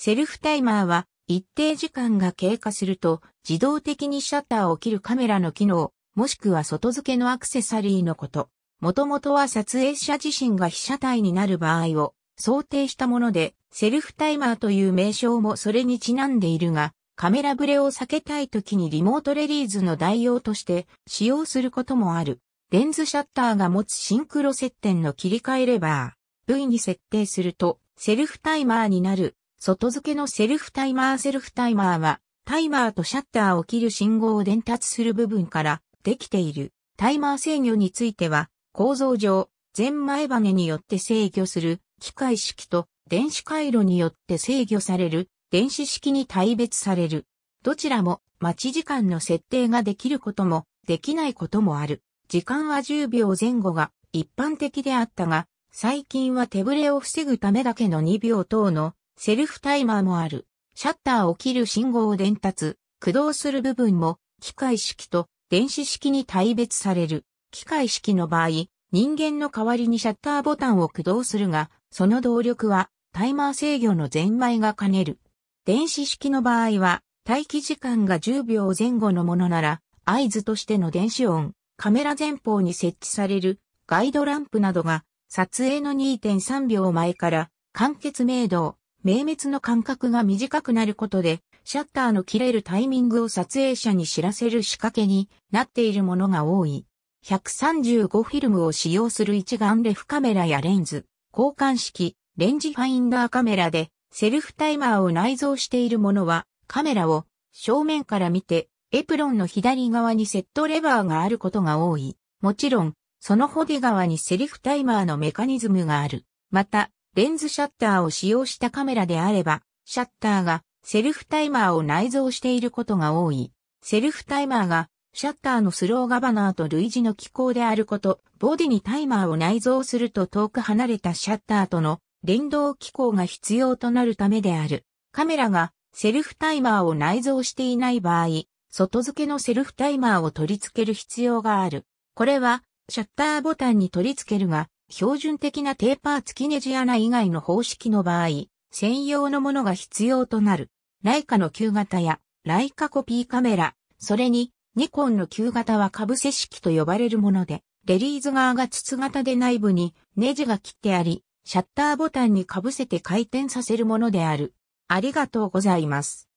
セルフタイマーは一定時間が経過すると自動的にシャッターを切るカメラの機能、もしくは外付けのアクセサリーのこと。もともとは撮影者自身が被写体になる場合を想定したもので、セルフタイマーという名称もそれにちなんでいるが、カメラブレを避けたい時にリモートレリーズの代用として使用することもある。レンズシャッターが持つシンクロ接点の切り替えレバー V に設定するとセルフタイマーになる外付けのセルフタイマーセルフタイマーは、タイマーとシャッターを切る信号を伝達する部分からできている。タイマー制御については、構造上、前前バネによって制御する機械式と電子回路によって制御される電子式に対別される。どちらも待ち時間の設定ができることもできないこともある。時間は10秒前後が一般的であったが、最近は手ぶれを防ぐためだけの2秒等のセルフタイマーもある。シャッターを切る信号を伝達、駆動する部分も機械式と電子式に対別される。機械式の場合、人間の代わりにシャッターボタンを駆動するが、その動力はタイマー制御のゼンマイが兼ねる。電子式の場合は、待機時間が10秒前後のものなら、合図としての電子音、カメラ前方に設置されるガイドランプなどが、撮影の2.3秒前から、完結明度を明滅の間隔が短くなることで、シャッターの切れるタイミングを撮影者に知らせる仕掛けになっているものが多い。135フィルムを使用する一眼レフカメラやレンズ、交換式、レンジファインダーカメラで、セルフタイマーを内蔵しているものは、カメラを正面から見て、エプロンの左側にセットレバーがあることが多い。もちろん、そのホデ側にセルフタイマーのメカニズムがある。また、レンズシャッターを使用したカメラであれば、シャッターがセルフタイマーを内蔵していることが多い。セルフタイマーがシャッターのスローガバナーと類似の機構であること、ボディにタイマーを内蔵すると遠く離れたシャッターとの連動機構が必要となるためである。カメラがセルフタイマーを内蔵していない場合、外付けのセルフタイマーを取り付ける必要がある。これはシャッターボタンに取り付けるが、標準的なテーパー付きネジ穴以外の方式の場合、専用のものが必要となる。ライカの旧型や、ライカコピーカメラ、それに、ニコンの旧型は被せ式と呼ばれるもので、レリーズ側が筒型で内部にネジが切ってあり、シャッターボタンにかぶせて回転させるものである。ありがとうございます。